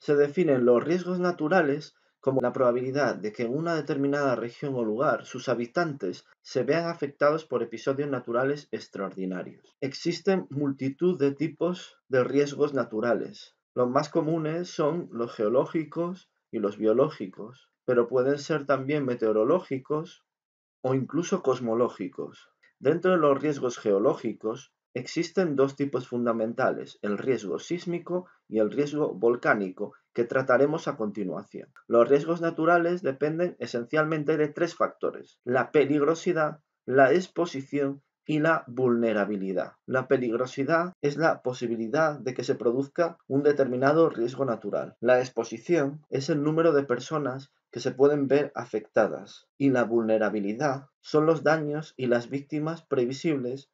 Se definen los riesgos naturales como la probabilidad de que en una determinada región o lugar sus habitantes se vean afectados por episodios naturales extraordinarios. Existen multitud de tipos de riesgos naturales. Los más comunes son los geológicos y los biológicos, pero pueden ser también meteorológicos o incluso cosmológicos. Dentro de los riesgos geológicos existen dos tipos fundamentales, el riesgo sísmico y el riesgo volcánico, que trataremos a continuación. Los riesgos naturales dependen esencialmente de tres factores, la peligrosidad, la exposición y la vulnerabilidad. La peligrosidad es la posibilidad de que se produzca un determinado riesgo natural. La exposición es el número de personas que se pueden ver afectadas y la vulnerabilidad son los daños y las víctimas previsibles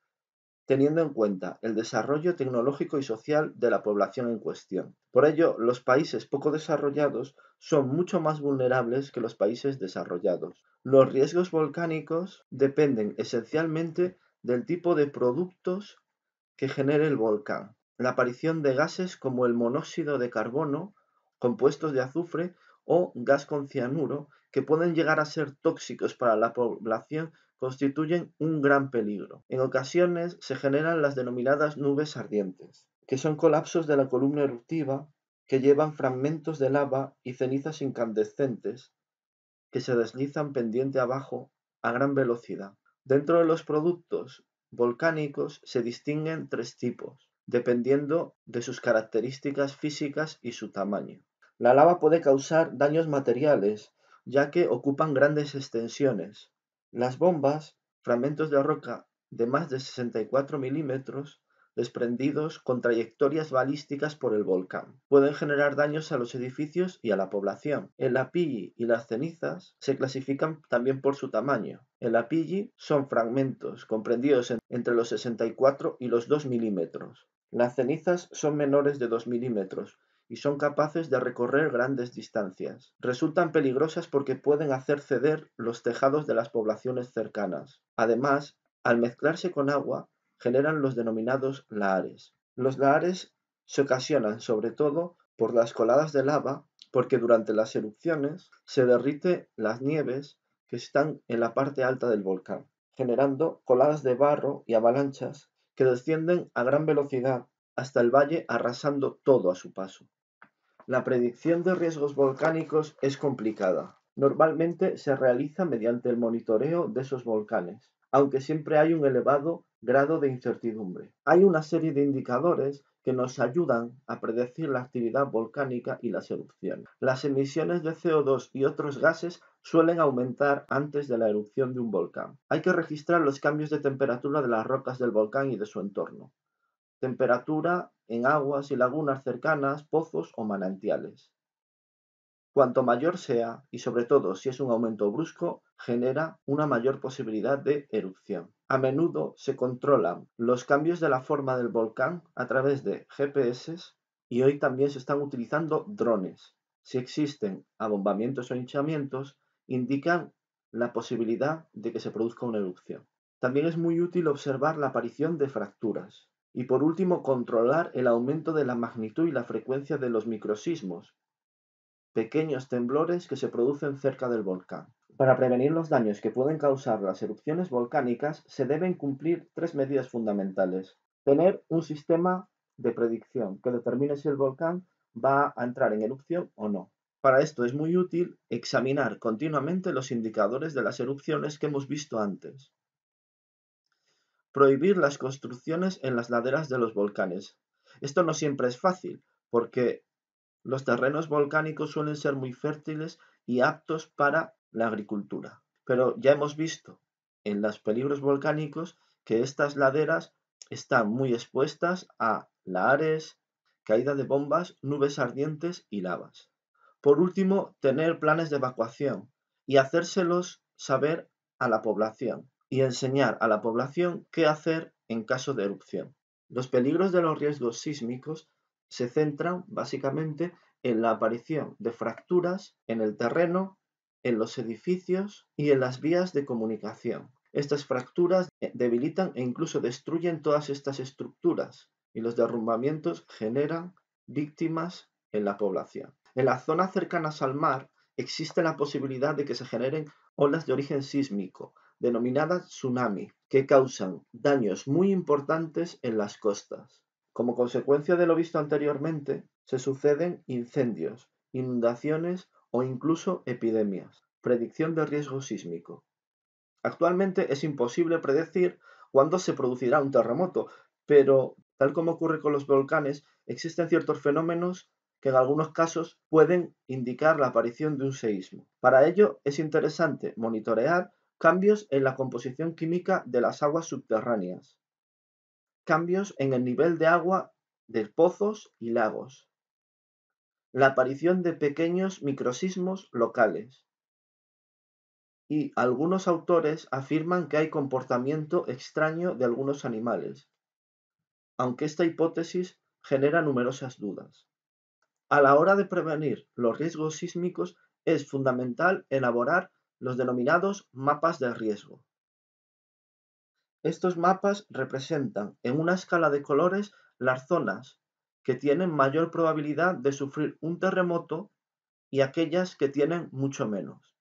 teniendo en cuenta el desarrollo tecnológico y social de la población en cuestión. Por ello, los países poco desarrollados son mucho más vulnerables que los países desarrollados. Los riesgos volcánicos dependen esencialmente del tipo de productos que genere el volcán. La aparición de gases como el monóxido de carbono, compuestos de azufre o gas con cianuro que pueden llegar a ser tóxicos para la población constituyen un gran peligro. En ocasiones se generan las denominadas nubes ardientes, que son colapsos de la columna eruptiva que llevan fragmentos de lava y cenizas incandescentes que se deslizan pendiente abajo a gran velocidad. Dentro de los productos volcánicos se distinguen tres tipos, dependiendo de sus características físicas y su tamaño. La lava puede causar daños materiales, ya que ocupan grandes extensiones. Las bombas, fragmentos de roca de más de 64 milímetros, desprendidos con trayectorias balísticas por el volcán. Pueden generar daños a los edificios y a la población. El apilli y las cenizas se clasifican también por su tamaño. El apilli son fragmentos comprendidos entre los 64 y los 2 milímetros. Las cenizas son menores de 2 milímetros y son capaces de recorrer grandes distancias. Resultan peligrosas porque pueden hacer ceder los tejados de las poblaciones cercanas. Además, al mezclarse con agua, generan los denominados lahares. Los lahares se ocasionan sobre todo por las coladas de lava, porque durante las erupciones se derrite las nieves que están en la parte alta del volcán, generando coladas de barro y avalanchas que descienden a gran velocidad hasta el valle arrasando todo a su paso. La predicción de riesgos volcánicos es complicada. Normalmente se realiza mediante el monitoreo de esos volcanes, aunque siempre hay un elevado grado de incertidumbre. Hay una serie de indicadores que nos ayudan a predecir la actividad volcánica y las erupciones. Las emisiones de CO2 y otros gases suelen aumentar antes de la erupción de un volcán. Hay que registrar los cambios de temperatura de las rocas del volcán y de su entorno. Temperatura en aguas y lagunas cercanas, pozos o manantiales. Cuanto mayor sea, y sobre todo si es un aumento brusco, genera una mayor posibilidad de erupción. A menudo se controlan los cambios de la forma del volcán a través de GPS y hoy también se están utilizando drones. Si existen abombamientos o hinchamientos, indican la posibilidad de que se produzca una erupción. También es muy útil observar la aparición de fracturas. Y por último, controlar el aumento de la magnitud y la frecuencia de los microsismos, pequeños temblores que se producen cerca del volcán. Para prevenir los daños que pueden causar las erupciones volcánicas, se deben cumplir tres medidas fundamentales. Tener un sistema de predicción que determine si el volcán va a entrar en erupción o no. Para esto es muy útil examinar continuamente los indicadores de las erupciones que hemos visto antes. Prohibir las construcciones en las laderas de los volcanes. Esto no siempre es fácil, porque los terrenos volcánicos suelen ser muy fértiles y aptos para la agricultura. Pero ya hemos visto en los peligros volcánicos que estas laderas están muy expuestas a lahares, caída de bombas, nubes ardientes y lavas. Por último, tener planes de evacuación y hacérselos saber a la población y enseñar a la población qué hacer en caso de erupción. Los peligros de los riesgos sísmicos se centran básicamente en la aparición de fracturas en el terreno, en los edificios y en las vías de comunicación. Estas fracturas eh, debilitan e incluso destruyen todas estas estructuras y los derrumbamientos generan víctimas en la población. En las zonas cercanas al mar existe la posibilidad de que se generen olas de origen sísmico, denominadas tsunami, que causan daños muy importantes en las costas. Como consecuencia de lo visto anteriormente, se suceden incendios, inundaciones o incluso epidemias. Predicción de riesgo sísmico. Actualmente es imposible predecir cuándo se producirá un terremoto, pero tal como ocurre con los volcanes, existen ciertos fenómenos que en algunos casos pueden indicar la aparición de un seísmo. Para ello es interesante monitorear cambios en la composición química de las aguas subterráneas, cambios en el nivel de agua de pozos y lagos, la aparición de pequeños microsismos locales. Y algunos autores afirman que hay comportamiento extraño de algunos animales, aunque esta hipótesis genera numerosas dudas. A la hora de prevenir los riesgos sísmicos es fundamental elaborar los denominados mapas de riesgo. Estos mapas representan en una escala de colores las zonas que tienen mayor probabilidad de sufrir un terremoto y aquellas que tienen mucho menos.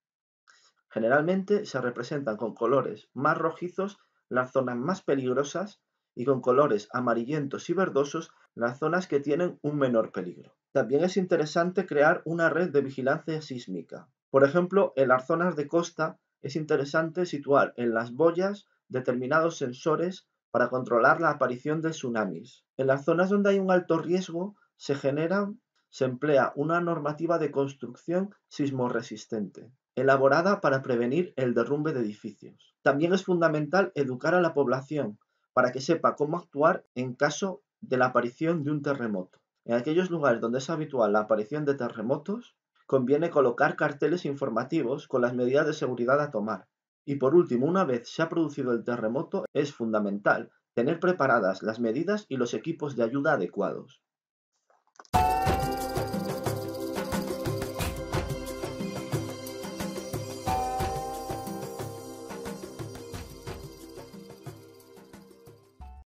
Generalmente se representan con colores más rojizos las zonas más peligrosas y con colores amarillentos y verdosos las zonas que tienen un menor peligro. También es interesante crear una red de vigilancia sísmica, por ejemplo, en las zonas de costa es interesante situar en las boyas determinados sensores para controlar la aparición de tsunamis. En las zonas donde hay un alto riesgo se genera, se emplea una normativa de construcción sismoresistente, elaborada para prevenir el derrumbe de edificios. También es fundamental educar a la población para que sepa cómo actuar en caso de la aparición de un terremoto. En aquellos lugares donde es habitual la aparición de terremotos, conviene colocar carteles informativos con las medidas de seguridad a tomar. Y por último, una vez se ha producido el terremoto, es fundamental tener preparadas las medidas y los equipos de ayuda adecuados.